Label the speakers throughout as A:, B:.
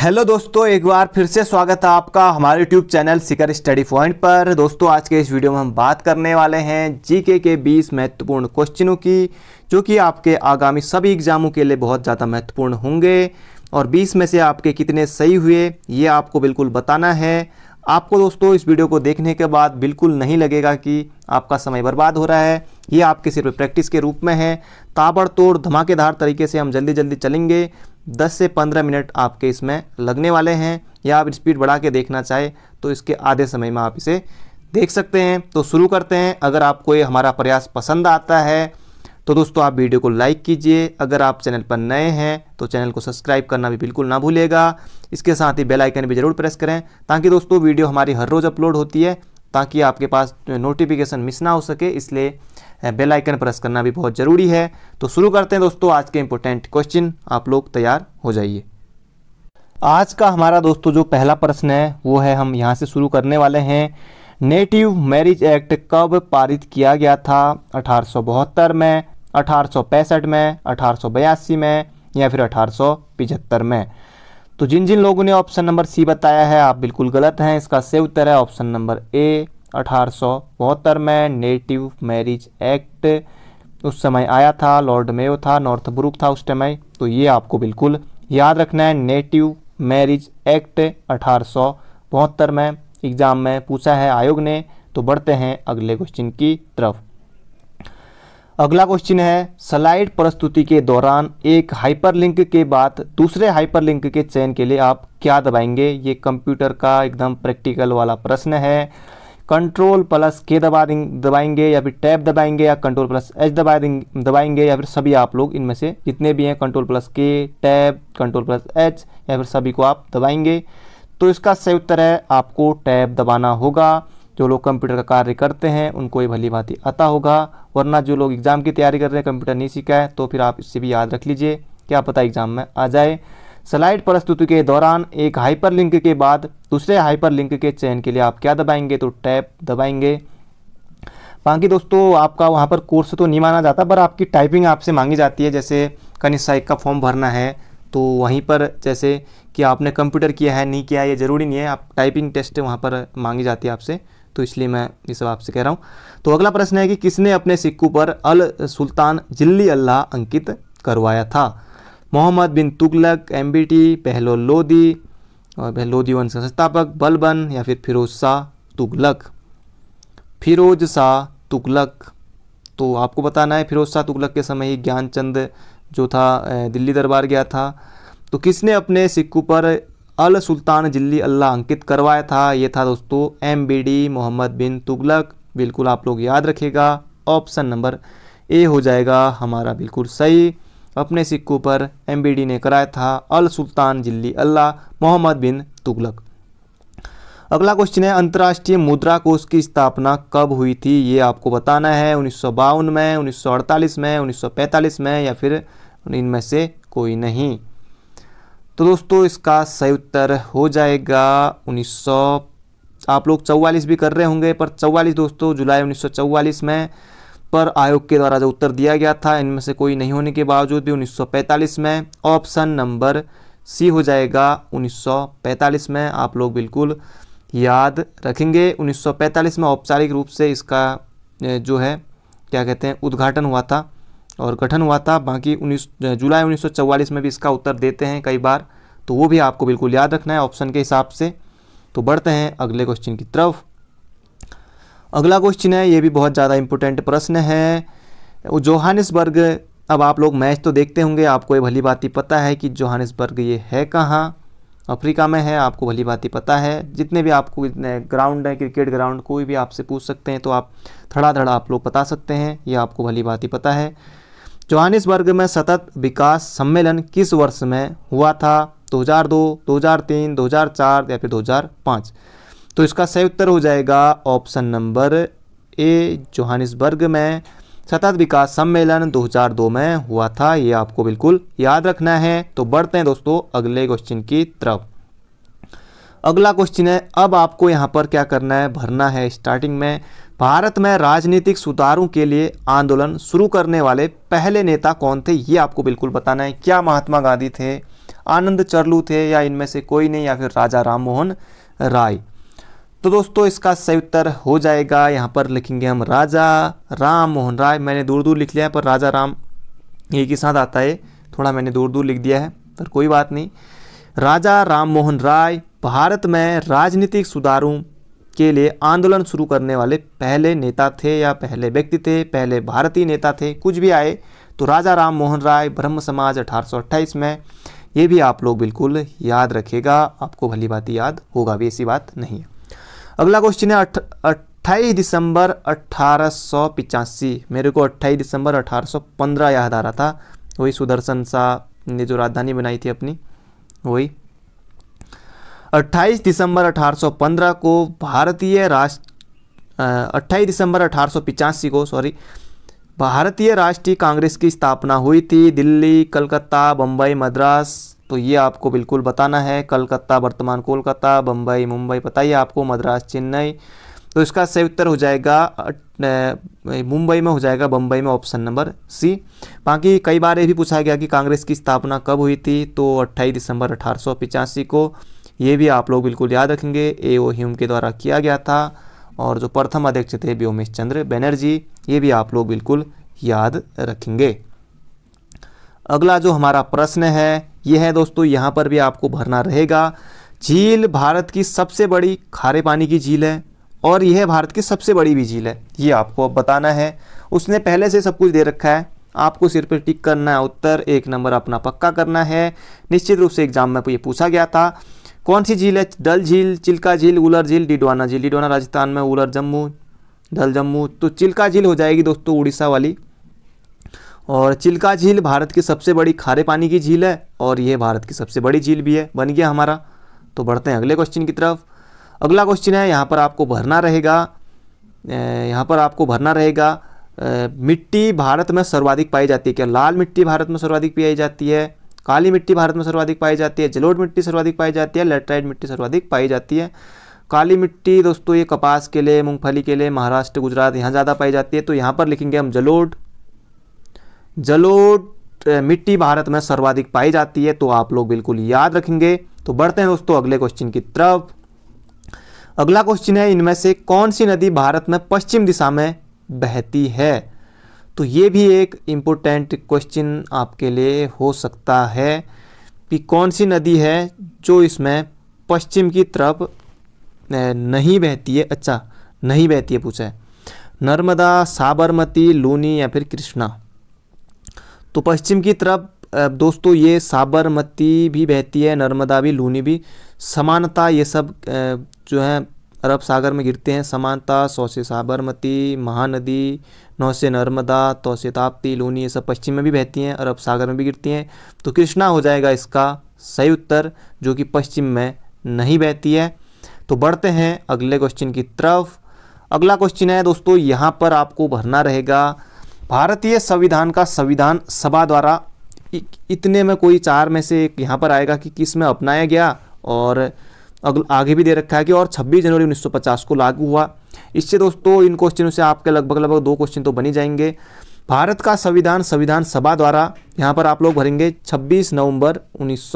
A: hello दोस्तों एक बार फिर से स्वागत है आपका हमारे YouTube channel Sikar study point पर दोस्तों आज के इस वीडियो में हम बात करने वाले हैं जीके के 20 महत्वपूर्ण क्वेश्चनों की जो कि आपके आगामी सभी एग्जामों के लिए बहुत ज़्यादा महत्वपूर्ण होंगे और 20 में से आपके कितने सही हुए ये आपको बिल्कुल बताना है आपको दोस्तों इस वीडियो को देखने के बाद बिल्कुल नहीं लगेगा कि आपका समय बर्बाद हो रहा है ये आपके सिर्फ प्रैक्टिस के रूप में है ताबड़तोड़ धमाकेदार तरीके से हम जल्दी जल्दी चलेंगे 10 से 15 मिनट आपके इसमें लगने वाले हैं या आप स्पीड बढ़ा के देखना चाहें तो इसके आधे समय में आप इसे देख सकते हैं तो शुरू करते हैं अगर आपको ये हमारा प्रयास पसंद आता है तो दोस्तों आप वीडियो को लाइक कीजिए अगर आप चैनल पर नए हैं तो चैनल को सब्सक्राइब करना भी बिल्कुल ना भूलेगा इसके साथ ही बेल आइकन भी ज़रूर प्रेस करें ताकि दोस्तों वीडियो हमारी हर रोज़ अपलोड होती है ताकि आपके पास नोटिफिकेशन मिस ना हो सके इसलिए बेल आइकन प्रेस करना भी बहुत ज़रूरी है तो शुरू करते हैं दोस्तों आज के इम्पोर्टेंट क्वेश्चन आप लोग तैयार हो जाइए आज का हमारा दोस्तों जो पहला प्रश्न है वो है हम यहाँ से शुरू करने वाले हैं नेटिव मैरिज एक्ट कब पारित किया गया था अठारह में अठारह में अठारह में या फिर अठारह में तो जिन जिन लोगों ने ऑप्शन नंबर सी बताया है आप बिल्कुल गलत हैं इसका सही उत्तर है ऑप्शन नंबर ए अठारह में नेटिव मैरिज एक्ट उस समय आया था लॉर्ड मेयो था नॉर्थ ब्रुक था उस समय तो ये आपको बिल्कुल याद रखना है नेटिव मैरिज एक्ट अठारह में एग्ज़ाम में पूछा है आयोग ने तो बढ़ते हैं अगले क्वेश्चन की तरफ अगला क्वेश्चन है स्लाइड प्रस्तुति के दौरान एक हाइपरलिंक के बाद दूसरे हाइपरलिंक के चयन के लिए आप क्या दबाएंगे ये कंप्यूटर का एकदम प्रैक्टिकल वाला प्रश्न है कंट्रोल प्लस के दबा दबाएंगे या फिर टैब दबाएंगे या कंट्रोल प्लस एच दबा देंगे दबाएंगे या फिर सभी आप लोग इनमें से जितने भी हैं कंट्रोल प्लस के टैब कंट्रोल प्लस एच या फिर सभी को आप दबाएंगे तो इसका सही उत्तर है आपको टैब दबाना होगा जो लोग कंप्यूटर का कार्य करते हैं उनको ये भली भांति आता होगा वरना जो लोग एग्ज़ाम की तैयारी कर रहे हैं कंप्यूटर नहीं सीखा है तो फिर आप इससे भी याद रख लीजिए क्या पता एग्ज़ाम में आ जाए स्लाइड प्रस्तुति के दौरान एक हाइपर लिंक के बाद दूसरे हाइपर लिंक के चयन के लिए आप क्या दबाएंगे तो टैप दबाएंगे बाकी दोस्तों आपका वहाँ पर कोर्स तो नहीं माना जाता पर आपकी टाइपिंग आपसे मांगी जाती है जैसे साइक का फॉर्म भरना है तो वहीं पर जैसे कि आपने कंप्यूटर किया है नहीं किया है ये ज़रूरी नहीं है आप टाइपिंग टेस्ट वहाँ पर मांगी जाती है आपसे तो इसलिए मैं ये सब आपसे कह रहा हूँ तो अगला प्रश्न है कि किसने अपने सिक्कू पर अल सुल्तान जिल्ली अल्लाह अंकित करवाया था Mohammad bin Tughlaq M B T Bahlol Lodi और लोदी वंश संस्थापक बलबन या फिर फिरोज शाह तुगलक फिरोज शाह तुगलक तो आपको बताना है फिरोज शाह तुगलक के समय ही ज्ञानचंद जो था दिल्ली दरबार गया था तो किसने अपने सिक्कू पर अल सुल्तान जिल्ली अल्लाह अंकित करवाया था ये था दोस्तों M B D Mohammad bin Tughlaq बिल्कुल आप लोग याद रखेगा ऑप्शन नंबर ए हो जाएगा हमारा बिल्कुल सही अपने सिक्कों पर एम बी डी ने कराया था अल सुल्तान जिल्ली अल्लाह मोहम्मद बिन तुगलक अगला क्वेश्चन है अंतर्राष्ट्रीय मुद्रा कोष की स्थापना कब हुई थी ये आपको बताना है उन्नीस में अड़तालीस में पैंतालीस में या फिर इनमें से कोई नहीं तो दोस्तों इसका सही उत्तर हो जाएगा 1900 आप लोग 44 भी कर रहे होंगे पर 44 दोस्तों जुलाई 1944 में पर आयोग के द्वारा जो उत्तर दिया गया था इनमें से कोई नहीं होने के बावजूद भी 1945 में ऑप्शन नंबर सी हो जाएगा 1945 में आप लोग बिल्कुल याद रखेंगे 1945 में औपचारिक रूप से इसका जो है क्या कहते हैं उद्घाटन हुआ था और गठन हुआ था बाकी उन्नीस जुलाई उन्नीस में भी इसका उत्तर देते हैं कई बार तो वो भी आपको बिल्कुल याद रखना है ऑप्शन के हिसाब से तो बढ़ते हैं अगले क्वेश्चन की तरफ अगला क्वेश्चन है ये भी बहुत ज़्यादा इंपॉर्टेंट प्रश्न है जोहानिसबर्ग अब आप लोग मैच तो देखते होंगे आपको ये भली बात ही पता है कि जोहानिसबर्ग ये है कहाँ अफ्रीका में है आपको भली बात ही पता है जितने भी आपको इतने ग्राउंड है क्रिकेट ग्राउंड कोई भी आपसे पूछ सकते हैं तो आप थड़ा थड़ा आप लोग बता सकते हैं ये आपको भली बात ही पता है जोहानिसबर्ग में सतत विकास सम्मेलन किस वर्ष में हुआ था 2002, 2003, 2004 या फिर 2005 तो इसका सही उत्तर हो जाएगा ऑप्शन नंबर ए जोहानिसबर्ग में सतत विकास सम्मेलन 2002 में हुआ था ये आपको बिल्कुल याद रखना है तो बढ़ते हैं दोस्तों अगले क्वेश्चन की तरफ अगला क्वेश्चन है अब आपको यहाँ पर क्या करना है भरना है स्टार्टिंग में भारत में राजनीतिक सुधारों के लिए आंदोलन शुरू करने वाले पहले नेता कौन थे ये आपको बिल्कुल बताना है क्या महात्मा गांधी थे आनंद चरलू थे या इनमें से कोई नहीं या फिर राजा राम मोहन राय तो दोस्तों इसका सही उत्तर हो जाएगा यहाँ पर लिखेंगे हम राजा राम मोहन राय मैंने दूर दूर लिख लिया है पर राजा राम एक ही साथ आता है थोड़ा मैंने दूर दूर लिख दिया है पर कोई बात नहीं राजा राम मोहन राय भारत में राजनीतिक सुधारों के लिए आंदोलन शुरू करने वाले पहले नेता थे या पहले व्यक्ति थे पहले भारतीय नेता थे कुछ भी आए तो राजा राम मोहन राय ब्रह्म समाज अठारह में ये भी आप लोग बिल्कुल याद रखेगा आपको भली बात याद होगा भी ऐसी बात नहीं है अगला क्वेश्चन है अट्ठाईस दिसंबर अट्ठारह मेरे को अट्ठाईस दिसंबर अठारह याद आ रहा था वही सुदर्शन शाह ने जो राजधानी बनाई थी अपनी वही 28 दिसंबर 1815 को भारतीय राष्ट्र अट्ठाईस दिसंबर अठारह को सॉरी भारतीय राष्ट्रीय कांग्रेस की स्थापना हुई थी दिल्ली कलकत्ता बम्बई मद्रास तो ये आपको बिल्कुल बताना है कलकत्ता वर्तमान कोलकाता बम्बई मुंबई बताइए आपको मद्रास चेन्नई तो इसका सही उत्तर हो जाएगा मुंबई में हो जाएगा बम्बई में ऑप्शन नंबर सी बाकी कई बार ये भी पूछा गया कि कांग्रेस की स्थापना कब हुई थी तो 28 दिसंबर अठारह को ये भी आप लोग बिल्कुल याद रखेंगे ए ओ ह्यूम के द्वारा किया गया था और जो प्रथम अध्यक्ष थे व्योमेश चंद्र बैनर्जी ये भी आप लोग बिल्कुल याद रखेंगे अगला जो हमारा प्रश्न है ये है दोस्तों यहाँ पर भी आपको भरना रहेगा झील भारत की सबसे बड़ी खारे पानी की झील है और यह भारत की सबसे बड़ी भी झील है ये आपको अब बताना है उसने पहले से सब कुछ दे रखा है आपको सिर पर टिक करना है उत्तर एक नंबर अपना पक्का करना है निश्चित रूप से एग्जाम में ये पूछा गया था कौन सी झील है डल झील चिल्का झील उलर झील डिडवाना झील डिडवाना राजस्थान में उलर जम्मू डल जम्मू तो चिल्का झील हो जाएगी दोस्तों उड़ीसा वाली और चिल्का झील भारत की सबसे बड़ी खारे पानी की झील है और यह भारत की सबसे बड़ी झील भी है बन गया हमारा तो बढ़ते हैं अगले क्वेश्चन की तरफ अगला क्वेश्चन है यहाँ पर आपको भरना रहेगा यहाँ पर आपको भरना रहेगा मिट्टी भारत में सर्वाधिक पाई जाती है क्या लाल मिट्टी भारत में सर्वाधिक पाई जाती है काली मिट्टी भारत में सर्वाधिक पाई जाती है जलोट मिट्टी सर्वाधिक पाई जाती है लेटराइड मिट्टी सर्वाधिक पाई जाती है काली मिट्टी दोस्तों ये कपास के लिए मूंगफली के लिए महाराष्ट्र गुजरात यहाँ ज़्यादा पाई जाती है तो यहाँ पर लिखेंगे हम जलोट जलोट मिट्टी भारत में सर्वाधिक पाई जाती है तो आप लोग बिल्कुल याद रखेंगे तो बढ़ते हैं दोस्तों अगले क्वेश्चन की तरफ अगला क्वेश्चन है इनमें से कौन सी नदी भारत में पश्चिम दिशा में बहती है तो ये भी एक इम्पोर्टेंट क्वेश्चन आपके लिए हो सकता है कि कौन सी नदी है जो इसमें पश्चिम की तरफ नहीं बहती है अच्छा नहीं बहती है पूछा है नर्मदा साबरमती लूनी या फिर कृष्णा तो पश्चिम की तरफ दोस्तों ये साबरमती भी बहती है नर्मदा भी लूनी भी समानता ये सब जो है अरब सागर में गिरते हैं समानता सौ से साबरमती महानदी नौ से नर्मदा तो से ताप्ती लूनी ये सब पश्चिम में भी बहती हैं अरब सागर में भी गिरती हैं तो कृष्णा हो जाएगा इसका सही उत्तर जो कि पश्चिम में नहीं बहती है तो बढ़ते हैं अगले क्वेश्चन की तरफ अगला क्वेश्चन है दोस्तों यहाँ पर आपको भरना रहेगा भारतीय संविधान का संविधान सभा द्वारा कि इतने में कोई चार में से यहाँ पर आएगा कि किस में अपनाया गया और अगल आगे भी दे रखा है कि और 26 जनवरी 1950 को लागू हुआ इससे दोस्तों इन क्वेश्चनों से आपके लगभग लगभग दो क्वेश्चन तो बनी जाएंगे भारत का संविधान संविधान सभा द्वारा यहाँ पर आप लोग भरेंगे 26 नवंबर उन्नीस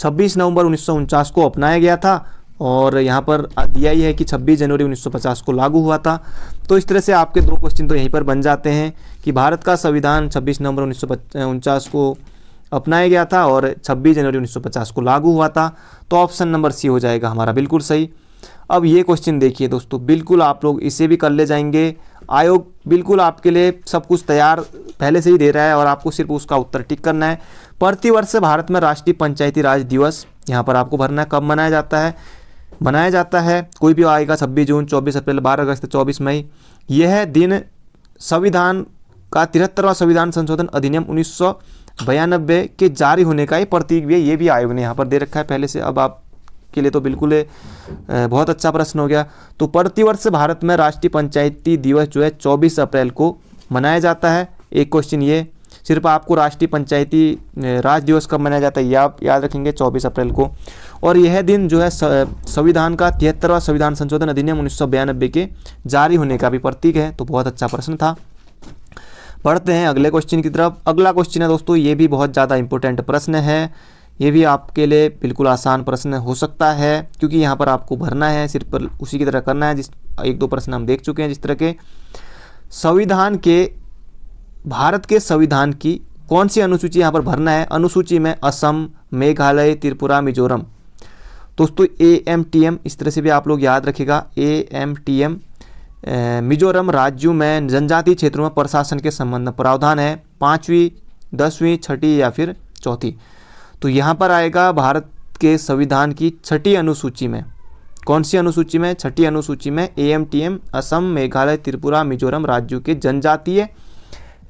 A: 26 नवंबर उन्नीस को अपनाया गया था और यहाँ पर दिया ही है कि 26 जनवरी 1950 को लागू हुआ था तो इस तरह से आपके दो क्वेश्चन तो यहीं पर बन जाते हैं कि भारत का संविधान 26 नवंबर उन्नीस को अपनाया गया था और 26 जनवरी 1950 को लागू हुआ था तो ऑप्शन नंबर सी हो जाएगा हमारा बिल्कुल सही अब ये क्वेश्चन देखिए दोस्तों बिल्कुल आप लोग इसे भी कर ले जाएंगे आयोग बिल्कुल आपके लिए सब कुछ तैयार पहले से ही दे रहा है और आपको सिर्फ उसका उत्तर टिक करना है प्रतिवर्ष भारत में राष्ट्रीय पंचायती राज दिवस यहाँ पर आपको भरना कब मनाया जाता है मनाया जाता है कोई भी आएगा छब्बीस जून चौबीस अप्रैल बारह अगस्त चौबीस मई यह दिन संविधान का तिहत्तरवा संविधान संशोधन अधिनियम उन्नीस बयानबे के जारी होने का ही प्रतीक भी है ये भी आयोग ने यहाँ पर दे रखा है पहले से अब आप के लिए तो बिल्कुल बहुत अच्छा प्रश्न हो गया तो प्रतिवर्ष भारत में राष्ट्रीय पंचायती दिवस जो है चौबीस अप्रैल को मनाया जाता है एक क्वेश्चन ये सिर्फ आपको राष्ट्रीय पंचायती राज दिवस कब मनाया जाता है ये आप याद रखेंगे चौबीस अप्रैल को और यह दिन जो है संविधान का तिहत्तरवा संविधान संशोधन अधिनियम उन्नीस के जारी होने का भी प्रतीक है तो बहुत अच्छा प्रश्न था बढ़ते हैं अगले क्वेश्चन की तरफ अगला क्वेश्चन है दोस्तों ये भी बहुत ज़्यादा इंपॉर्टेंट प्रश्न है ये भी आपके लिए बिल्कुल आसान प्रश्न हो सकता है क्योंकि यहाँ पर आपको भरना है सिर्फ पर उसी की तरह करना है जिस एक दो प्रश्न हम देख चुके हैं जिस तरह के संविधान के भारत के संविधान की कौन सी अनुसूची यहाँ पर भरना है अनुसूची में असम मेघालय त्रिपुरा मिजोरम दोस्तों ए एम टी एम इस तरह से भी आप लोग याद रखेगा A M T M Mizoram राज्यों में जनजातीय क्षेत्रों में प्रशासन के संबंध में प्रावधान है पाँचवीं दसवीं छठी या फिर चौथी तो यहाँ पर आएगा भारत के संविधान की छठी अनुसूची में कौन सी अनुसूची में छठी अनुसूची में A M T M Assam Meghalaya Tripura Mizoram राज्यों के जनजातीय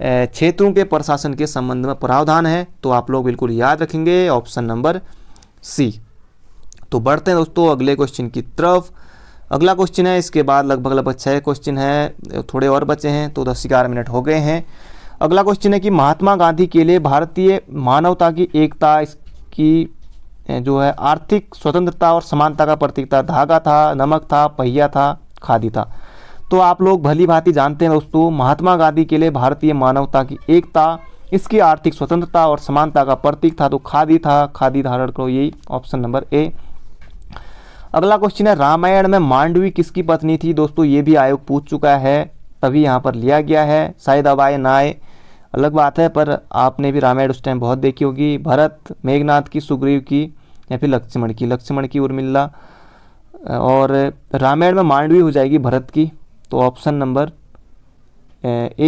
A: क्षेत्रों के प्रशासन के संबंध में प्रावधान है तो आप लोग बिल्कुल याद रखेंगे ऑप्शन नंबर सी तो बढ़ते हैं दोस्तों अगले क्वेश्चन की तरफ अगला क्वेश्चन है इसके बाद लगभग लगभग छः क्वेश्चन है थोड़े और बचे हैं तो दस ग्यारह मिनट हो गए हैं अगला क्वेश्चन है कि महात्मा गांधी के लिए भारतीय मानवता की एकता इसकी जो है आर्थिक स्वतंत्रता और समानता का प्रतीक था धागा था नमक था पहिया था खादी था तो आप लोग भली भांति जानते हैं दोस्तों महात्मा गांधी के लिए भारतीय मानवता की एकता इसकी आर्थिक स्वतंत्रता और समानता का प्रतीक था तो खादी था खादी धारण करो यही ऑप्शन नंबर ए अगला क्वेश्चन है रामायण में मांडवी किसकी पत्नी थी दोस्तों ये भी आयोग पूछ चुका है तभी यहाँ पर लिया गया है शायद अब आए ना आए अलग बात है पर आपने भी रामायण उस टाइम बहुत देखी होगी भरत मेघनाथ की सुग्रीव की या फिर लक्ष्मण की लक्ष्मण की उर्मिला और रामायण में मांडवी हो जाएगी भरत की तो ऑप्शन नंबर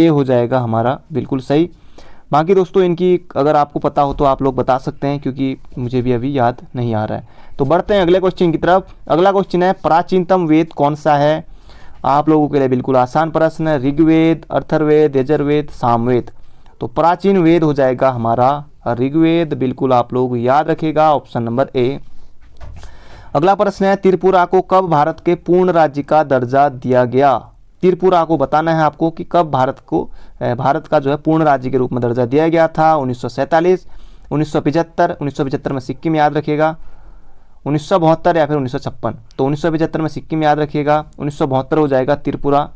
A: ए हो जाएगा हमारा बिल्कुल सही बाकी दोस्तों इनकी अगर आपको पता हो तो आप लोग बता सकते हैं क्योंकि मुझे भी अभी याद नहीं आ रहा है तो बढ़ते हैं अगले क्वेश्चन की तरफ अगला क्वेश्चन है प्राचीनतम वेद कौन सा है आप लोगों के लिए बिल्कुल आसान प्रश्न है ऋग्वेद अर्थर्वेद यजुर्वेद सामवेद तो प्राचीन वेद हो जाएगा हमारा ऋग्वेद बिल्कुल आप लोग याद रखेगा ऑप्शन नंबर ए अगला प्रश्न है त्रिपुरा को कब भारत के पूर्ण राज्य का दर्जा दिया गया त्रिपुरा को बताना है आपको कि कब भारत को भारत का जो है पूर्ण राज्य के रूप में दर्जा दिया गया था उन्नीस सौ सैंतालीस उन्नीस सौ उन्नीस सौ में सिक्किम याद रखिएगा उन्नीस सौ बहत्तर या फिर उन्नीस सौ छप्पन तो उन्नीस सौ में सिक्किम याद रखिएगा उन्नीस सौ बहत्तर हो जाएगा त्रिपुरा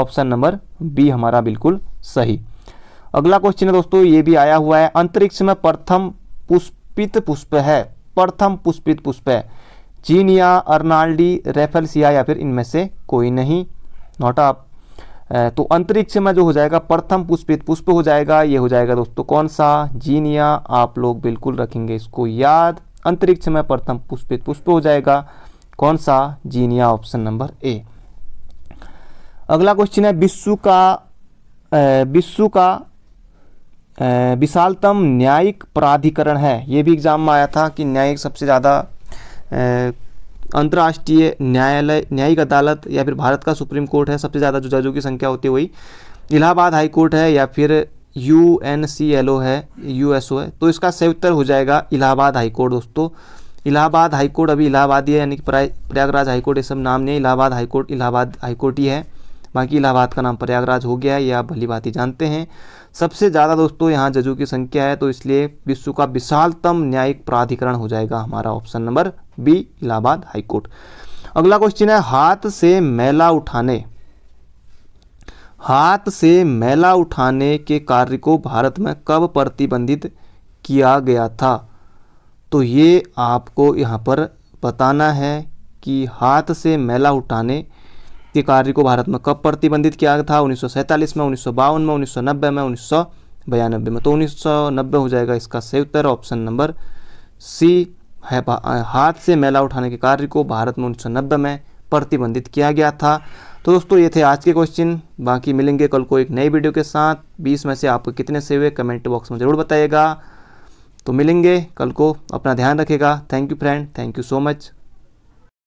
A: ऑप्शन नंबर बी हमारा बिल्कुल सही अगला क्वेश्चन है दोस्तों ये भी आया हुआ है अंतरिक्ष में प्रथम पुष्पित पुष्प है प्रथम पुष्पित पुष्प है चीन या अर्नाल्डी रेफेलसिया या फिर इनमें से कोई नहीं नॉट अप तो अंतरिक्ष में जो हो जाएगा प्रथम पुष्पित पुष्प हो जाएगा ये हो जाएगा दोस्तों कौन सा जीनिया आप लोग बिल्कुल रखेंगे इसको याद अंतरिक्ष में प्रथम पुष्पित पुष्प हो जाएगा कौन सा जीनिया ऑप्शन नंबर ए अगला क्वेश्चन है विश्व का विश्व का विशालतम न्यायिक प्राधिकरण है ये भी एग्जाम में आया था कि न्यायिक सबसे ज़्यादा अंतर्राष्ट्रीय न्यायालय न्यायिक अदालत या फिर भारत का सुप्रीम कोर्ट है सबसे ज़्यादा जो जजों की संख्या होती है वही इलाहाबाद हाई कोर्ट है या फिर U N C L O है यू एस ओ है तो इसका सही उत्तर हो जाएगा इलाहाबाद हाई कोर्ट दोस्तों इलाहाबाद हाई कोर्ट अभी इलाहाबाद ही है यानी कि प्रयागराज हाई कोर्ट ये सब नाम नहीं है Allahabad high court Allahabad high court ही है बाकी इलाहाबाद का नाम प्रयागराज हो गया है ये आप भली बात ही जानते हैं सबसे ज़्यादा दोस्तों यहाँ जजों की संख्या है तो इसलिए विश्व का विशालतम न्यायिक प्राधिकरण हो जाएगा हमारा option number B Allahabad high court अगला क्वेश्चन है हाथ से मैला उठाने हाथ से मैला उठाने के कार्य को भारत में कब प्रतिबंधित किया गया था तो ये आपको यहाँ पर बताना है कि हाथ से मैला उठाने के कार्य को भारत में कब प्रतिबंधित किया गया था उन्नीस में उन्नीस में उन्नीस में उन्नीस बयानबे में तो उन्नीस हो जाएगा इसका सही उत्तर ऑप्शन नंबर सी हाथ से मैला उठाने के कार्य को भारत में उन्नीस में प्रतिबंधित किया गया था तो दोस्तों ये थे आज के क्वेश्चन बाकी मिलेंगे कल को एक नई वीडियो के साथ 20 में से आपको कितने से हुए कमेंट बॉक्स में ज़रूर बताइएगा तो मिलेंगे कल को अपना ध्यान रखेगा thank you friend thank you so much